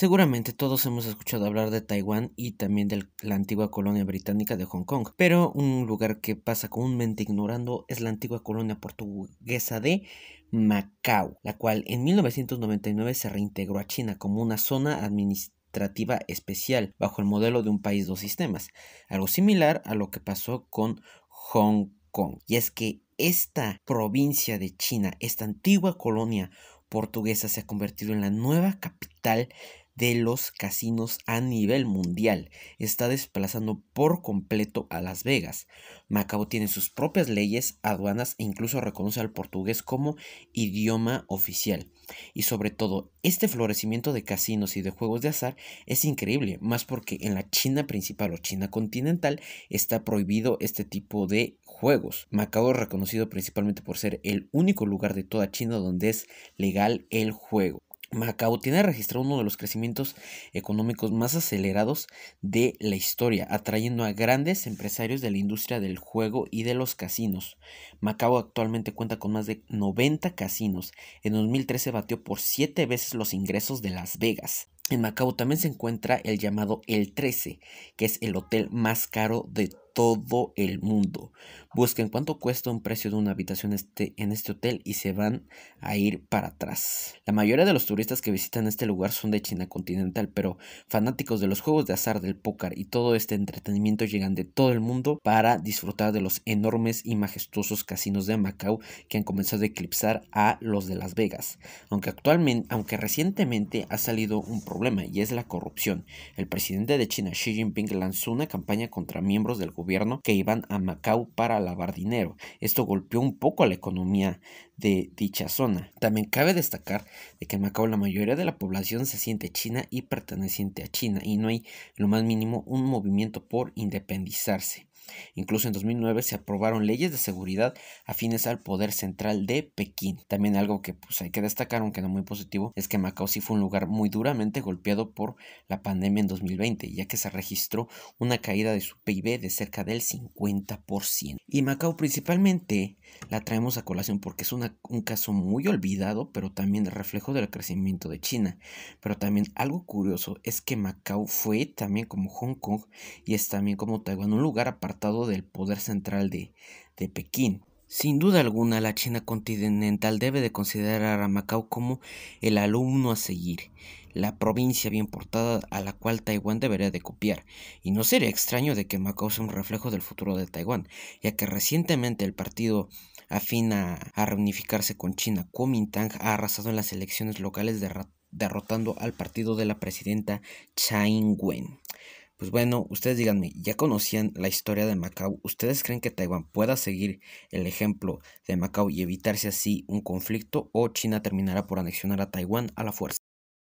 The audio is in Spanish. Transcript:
Seguramente todos hemos escuchado hablar de Taiwán y también de la antigua colonia británica de Hong Kong, pero un lugar que pasa comúnmente ignorando es la antigua colonia portuguesa de Macao, la cual en 1999 se reintegró a China como una zona administrativa especial bajo el modelo de un país dos sistemas, algo similar a lo que pasó con Hong Kong. Y es que esta provincia de China, esta antigua colonia portuguesa, se ha convertido en la nueva capital de los casinos a nivel mundial. Está desplazando por completo a Las Vegas. Macao tiene sus propias leyes, aduanas e incluso reconoce al portugués como idioma oficial. Y sobre todo, este florecimiento de casinos y de juegos de azar es increíble, más porque en la China principal o China continental está prohibido este tipo de juegos. Macao es reconocido principalmente por ser el único lugar de toda China donde es legal el juego. Macao tiene registrado uno de los crecimientos económicos más acelerados de la historia, atrayendo a grandes empresarios de la industria del juego y de los casinos. Macao actualmente cuenta con más de 90 casinos. En 2013 batió por 7 veces los ingresos de Las Vegas. En Macao también se encuentra el llamado El 13, que es el hotel más caro de todo el mundo. Busquen cuánto cuesta un precio de una habitación este, en este hotel y se van a ir para atrás. La mayoría de los turistas que visitan este lugar son de China continental, pero fanáticos de los juegos de azar, del póker y todo este entretenimiento llegan de todo el mundo para disfrutar de los enormes y majestuosos casinos de Macao que han comenzado a eclipsar a los de Las Vegas. Aunque actualmente, aunque recientemente ha salido un problema y es la corrupción. El presidente de China Xi Jinping lanzó una campaña contra miembros del gobierno que iban a Macao para lavar dinero. Esto golpeó un poco a la economía de dicha zona. También cabe destacar de que en Macao la mayoría de la población se siente china y perteneciente a China y no hay lo más mínimo un movimiento por independizarse. Incluso en 2009 se aprobaron leyes de seguridad afines al poder central de Pekín. También algo que pues, hay que destacar, aunque no muy positivo, es que Macao sí fue un lugar muy duramente golpeado por la pandemia en 2020, ya que se registró una caída de su PIB de cerca del 50%. Y Macao principalmente la traemos a colación porque es un caso muy olvidado, pero también reflejo del crecimiento de China. Pero también algo curioso es que Macao fue también como Hong Kong y es también como Taiwán un lugar aparte del poder central de, Pekín. Sin duda alguna, la China continental debe de considerar a Macao como el alumno a seguir, la provincia bien portada a la cual Taiwán debería de copiar, y no sería extraño de que Macao sea un reflejo del futuro de Taiwán, ya que recientemente el partido afín a, reunificarse con China, Kuomintang, ha arrasado en las elecciones locales derrotando al partido de la presidenta Tsai Ing-wen. Pues bueno, ustedes díganme, ¿ya conocían la historia de Macao? ¿Ustedes creen que Taiwán pueda seguir el ejemplo de Macao y evitarse así un conflicto o China terminará por anexionar a Taiwán a la fuerza?